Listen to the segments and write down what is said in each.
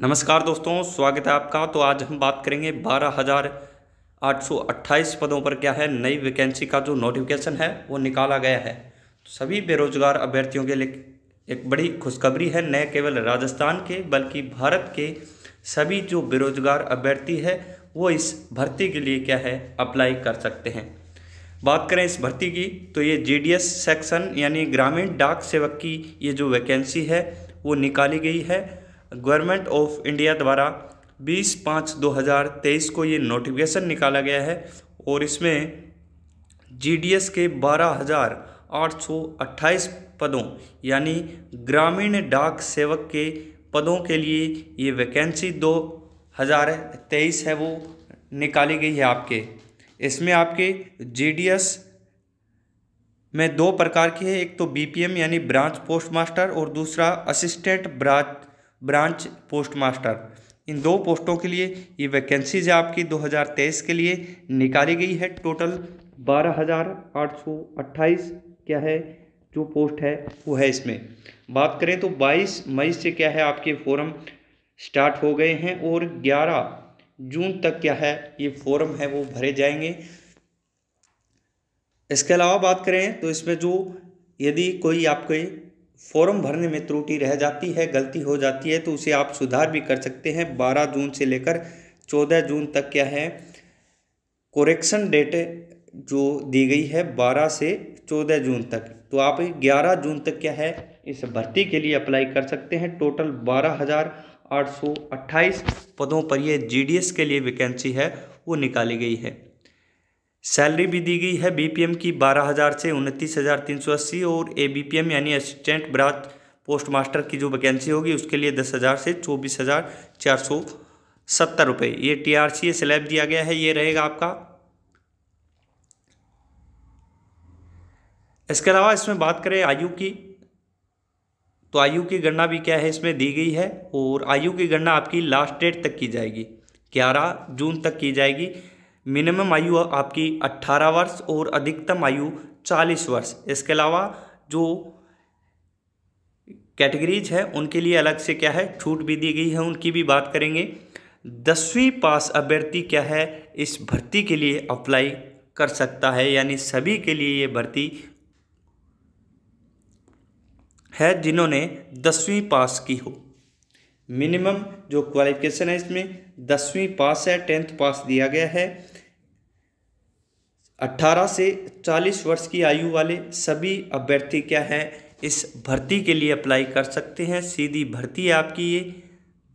नमस्कार दोस्तों स्वागत है आपका तो आज हम बात करेंगे बारह हज़ार आठ सौ अट्ठाईस पदों पर क्या है नई वैकेंसी का जो नोटिफिकेशन है वो निकाला गया है तो सभी बेरोजगार अभ्यर्थियों के लिए एक बड़ी खुशखबरी है न केवल राजस्थान के बल्कि भारत के सभी जो बेरोजगार अभ्यर्थी है वो इस भर्ती के लिए क्या है अप्लाई कर सकते हैं बात करें इस भर्ती की तो ये जी सेक्शन यानी ग्रामीण डाक सेवक की ये जो वैकेंसी है वो निकाली गई है गवर्नमेंट ऑफ इंडिया द्वारा 20 पाँच 2023 को ये नोटिफिकेशन निकाला गया है और इसमें जीडीएस के बारह हज़ार आठ सौ पदों यानी ग्रामीण डाक सेवक के पदों के लिए ये वैकेंसी दो हज़ार तेईस है वो निकाली गई है आपके इसमें आपके जीडीएस में दो प्रकार की है एक तो बीपीएम यानी ब्रांच पोस्ट मास्टर और दूसरा assistant branch branch post master इन दो पोस्टों के लिए ये वैकेंसीज आपकी 2023 के लिए निकाली गई है टोटल 12,828 क्या है जो पोस्ट है वो है इसमें बात करें तो 22 मई से क्या है आपके फोरम स्टार्ट हो गए हैं और 11 जून तक क्या है ये फोरम है वो भरे जाएंगे इसके अलावा बात करें तो इसमें जो यदि कोई आपके फॉर्म भरने में त्रुटि रह जाती है गलती हो जाती है तो उसे आप सुधार भी कर सकते हैं बारह जून से लेकर चौदह जून तक क्या है कोरेक्शन डेट जो दी गई है बारह से चौदह जून तक तो आप ग्यारह जून तक क्या है इस भर्ती के लिए अप्लाई कर सकते हैं टोटल बारह हज़ार आठ सौ अट्ठाईस पदों पर यह जीडीएस के लिए वैकेंसी है वो निकाली गई है सैलरी भी दी गई है बीपीएम की बारह हज़ार से उनतीस हज़ार तीन सौ अस्सी और एबीपीएम यानी असिस्टेंट ब्रांच पोस्ट मास्टर की जो वैकेंसी होगी उसके लिए दस हज़ार से चौबीस हज़ार चार सौ सत्तर रुपये ये टी आर सी स्लैब दिया गया है ये रहेगा आपका इसके अलावा इसमें बात करें आयु की तो आयु की गणना भी क्या है इसमें दी गई है और आयु की गणना आपकी लास्ट डेट तक की जाएगी ग्यारह जून तक की जाएगी मिनिमम आयु आपकी 18 वर्ष और अधिकतम आयु 40 वर्ष इसके अलावा जो कैटेगरीज है उनके लिए अलग से क्या है छूट भी दी गई है उनकी भी बात करेंगे दसवीं पास अभ्यर्थी क्या है इस भर्ती के लिए अप्लाई कर सकता है यानी सभी के लिए ये भर्ती है जिन्होंने दसवीं पास की हो मिनिमम जो क्वालिफिकेशन है इसमें दसवीं पास है टेंथ पास दिया गया है 18 से 40 वर्ष की आयु वाले सभी अभ्यर्थी क्या हैं इस भर्ती के लिए अप्लाई कर सकते हैं सीधी भर्ती है आपकी ये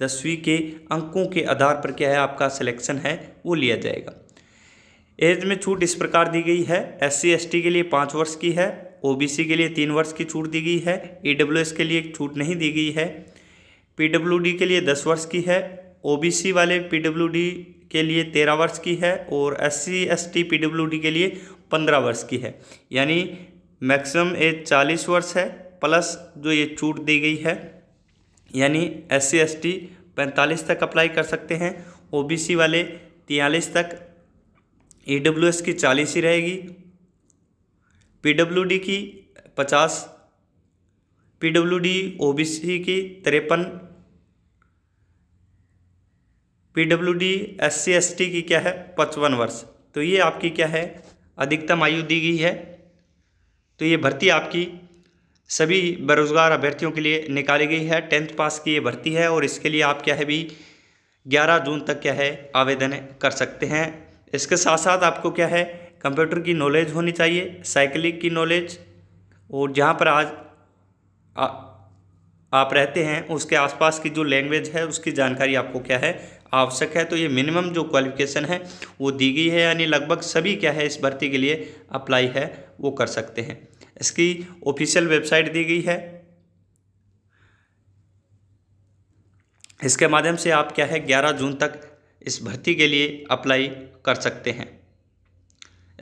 दसवीं के अंकों के आधार पर क्या है आपका सिलेक्शन है वो लिया जाएगा एज में छूट इस प्रकार दी गई है एस सी के लिए पाँच वर्ष की है ओबीसी के लिए तीन वर्ष की छूट दी गई है ईडब्ल्यू e के लिए छूट नहीं दी गई है पीडब्ल्यूडी के लिए दस वर्ष की है ओबीसी वाले पीडब्ल्यूडी के लिए तेरह वर्ष की है और S C S T P W D के लिए पंद्रह वर्ष की है यानी मैक्सिमम एज चालीस वर्ष है प्लस जो ये छूट दी गई है यानी एस सी एस टी पैंतालीस तक अप्लाई कर सकते हैं ओ बी सी वाले तियालीस तक ई डब्ल्यू एस की चालीस ही रहेगी पी डब्ल्यू डी की पचास P W D O B C की तिरपन P W D S C S T की क्या है पचपन वर्ष तो ये आपकी क्या है अधिकतम आयु दी गई है तो ये भर्ती आपकी सभी बेरोजगार अभ्यर्थियों के लिए निकाली गई है टेंथ पास की ये भर्ती है और इसके लिए आप क्या है भी ग्यारह जून तक क्या है आवेदन कर सकते हैं इसके साथ साथ आपको क्या है कंप्यूटर की नॉलेज होनी चाहिए साइकिलिंग की नॉलेज और जहाँ पर आज आ, आप रहते हैं उसके आसपास की जो लैंग्वेज है उसकी जानकारी आपको क्या है आवश्यक है तो ये मिनिमम जो क्वालिफिकेशन है वो दी गई है यानी लगभग सभी क्या है इस भर्ती के लिए अप्लाई है वो कर सकते हैं इसकी ऑफिशियल वेबसाइट दी गई है इसके माध्यम से आप क्या है 11 जून तक इस भर्ती के लिए अप्लाई कर सकते हैं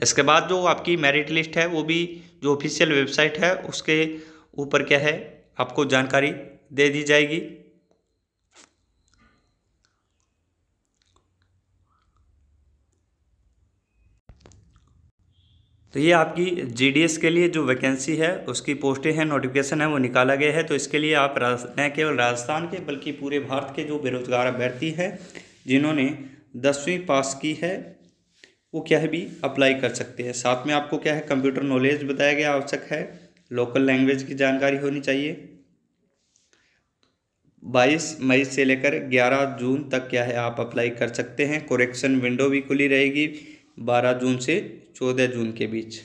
इसके बाद जो आपकी मेरिट लिस्ट है वो भी जो ऑफिशियल वेबसाइट है उसके ऊपर क्या है आपको जानकारी दे दी जाएगी तो ये आपकी जीडीएस के लिए जो वैकेंसी है उसकी पोस्टें हैं नोटिफिकेशन है वो निकाला गया है तो इसके लिए आप न केवल राजस्थान के बल्कि पूरे भारत के जो बेरोजगार अभ्यर्थी हैं जिन्होंने दसवीं पास की है वो क्या है भी अप्लाई कर सकते हैं साथ में आपको क्या है कंप्यूटर नॉलेज बताया गया आवश्यक है लोकल लैंग्वेज की जानकारी होनी चाहिए बाईस मई से लेकर ग्यारह जून तक क्या है आप अप्लाई कर सकते हैं कोरेक्शन विंडो भी खुली रहेगी बारह जून से चौदह जून के बीच